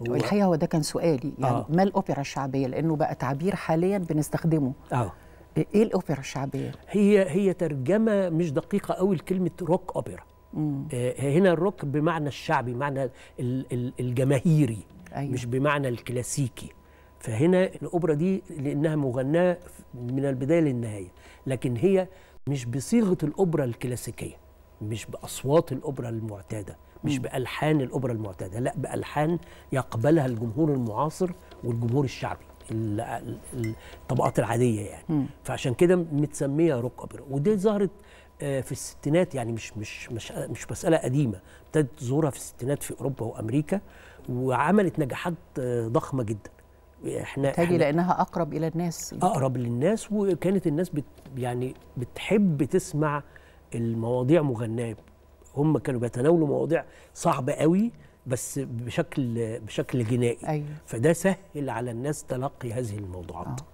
و... الحقيقه هو ده كان سؤالي يعني آه. ما الاوبرا الشعبيه لانه بقى تعبير حاليا بنستخدمه اه ايه, إيه الاوبرا الشعبيه هي هي ترجمه مش دقيقه قوي لكلمه روك اوبرا آه هنا الروك بمعنى الشعبي معنى الجماهيري أيوة. مش بمعنى الكلاسيكي فهنا الاوبرا دي لانها مغناه من البدايه للنهايه لكن هي مش بصيغه الاوبرا الكلاسيكيه مش باصوات الاوبرا المعتاده مش بالحان الاوبرا المعتاده لا بالحان يقبلها الجمهور المعاصر والجمهور الشعبي الطبقات العاديه يعني مم. فعشان كده متسميه روك اوبرا ودي ظهرت آه، في الستينات يعني مش مش مش مش مساله قديمه ابتدت ظهورها في الستينات في اوروبا وامريكا وعملت نجاحات آه، ضخمه جدا احنا تاجي لانها اقرب الى الناس اقرب للناس وكانت الناس بت يعني بتحب تسمع المواضيع مغناه هم كانوا بيتناولوا مواضيع صعبه قوي بس بشكل بشكل جنائي أيوة. فده سهل على الناس تلقي هذه الموضوعات آه.